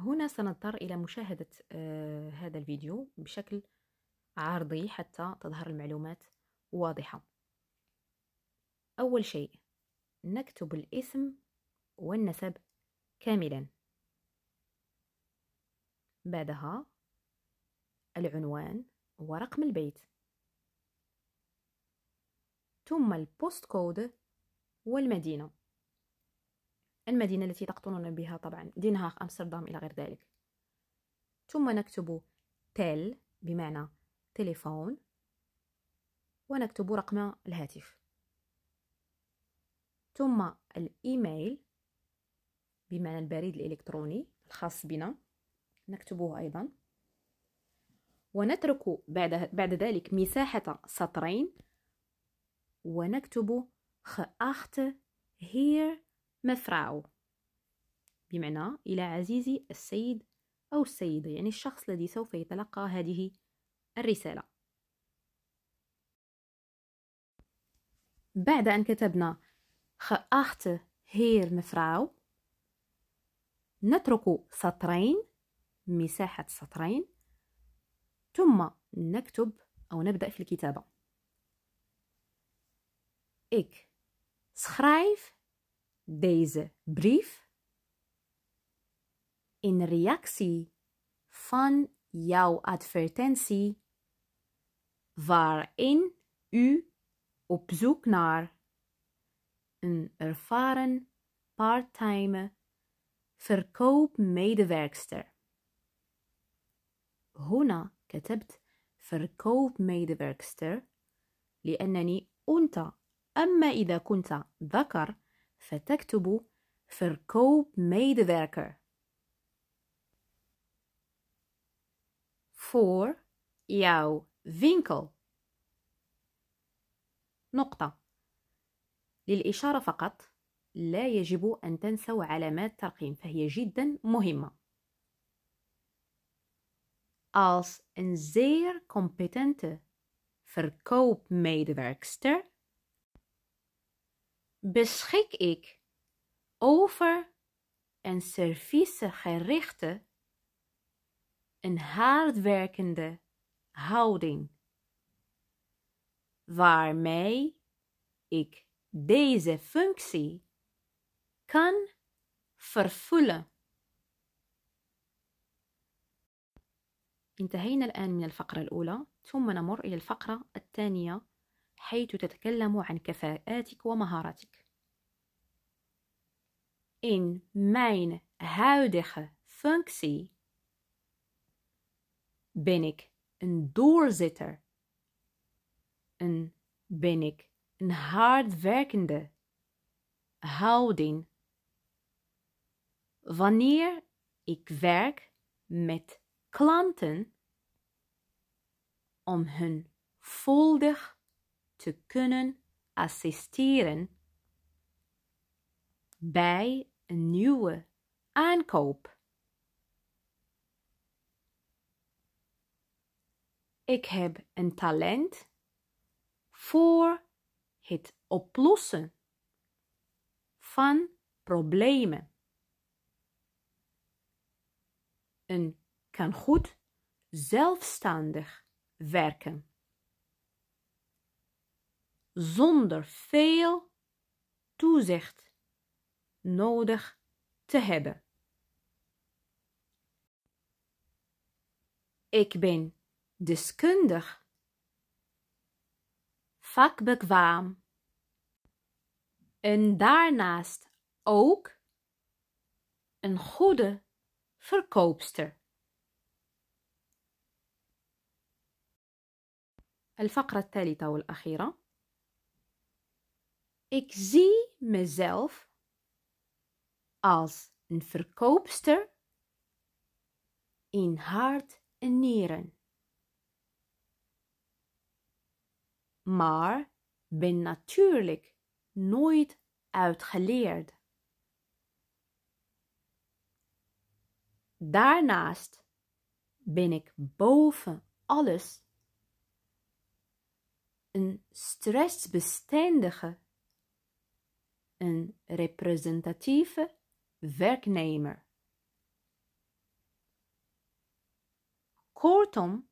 هنا سنضطر إلى مشاهدة آه، هذا الفيديو بشكل عرضي حتى تظهر المعلومات واضحة أول شيء نكتب الاسم والنسب كاملا بعدها العنوان ورقم البيت ثم البوست كود والمدينه المدينة التي تقطنون بها طبعا دينهاخ أمستردام إلى غير ذلك ثم نكتب تيل بمعنى تليفون ونكتب رقم الهاتف ثم الإيميل بمعنى البريد الإلكتروني الخاص بنا نكتبه أيضا ونترك بعد, بعد ذلك مساحة سطرين ونكتب خأخت هير مفرعو بمعنى إلى عزيزي السيد أو السيدة يعني الشخص الذي سوف يتلقى هذه الرسالة بعد أن كتبنا خأخت هير مفرعو نترك سطرين مساحة سطرين ثم نكتب أو نبدأ في الكتابة إك سخرايف deze brief in reactie van jouw advertentie waarin u op zoek naar een ervaren part-time verkoopmedewerkster. هنا كتبت verkoopmedewerkster لأنني أنت أما إذا كنت ذكر فتكتب فركوب ميدفيركر فور ياو فينكل نقطة للإشارة فقط لا يجب أن تنسوا علامات ترقيم فهي جدا مهمة als een zeer competente verkoopmedewerkster beschik ik over en gerichte een hardwerkende houding, waarmee ik deze functie kan vervullen. انتهينا الآن من الفقرة الأولى ثم نمر إلى الفقرة الثانية حيث تتكلم عن كفاءاتك ومهاراتك. In mijn huidige functie ben ik een doorzitter. En ben ik een hardwerkende houding. Wanneer ik werk met klanten om hun volledig te kunnen assisteren bij een nieuwe aankoop. Ik heb een talent voor het oplossen van problemen. En kan goed zelfstandig werken zonder veel toezicht nodig te hebben. Ik ben deskundig, vakbekwaam en daarnaast ook een goede verkoopster. الفقرة الثالثة والأخيرة ik zie mezelf als een verkoopster in hart en nieren. Maar ben natuurlijk nooit uitgeleerd. Daarnaast ben ik boven alles een stressbestendige een representatieve werknemer. Kortom,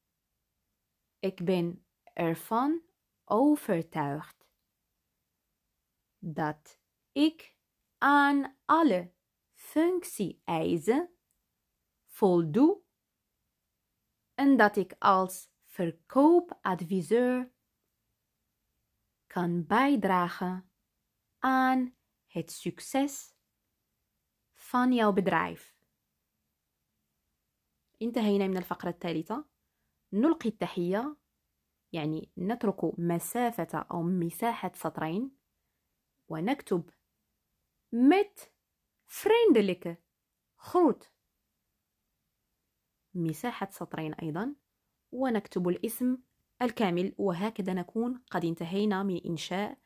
ik ben ervan overtuigd dat ik aan alle functie-eisen voldoe en dat ik als verkoopadviseur kan bijdragen aan het succes van jouw bedrijf انتهينا من الفقرة الثالثة نلقي التحية يعني نترك مسافة أو مساحة سطرين ونكتب مت فريندليك groet مساحة سطرين أيضا ونكتب الاسم الكامل وهكذا نكون قد انتهينا من إنشاء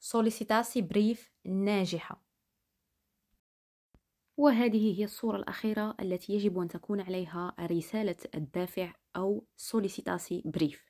سوليسيتاسي بريف ناجحة وهذه هي الصورة الأخيرة التي يجب أن تكون عليها رسالة الدافع أو سوليسيتاسي بريف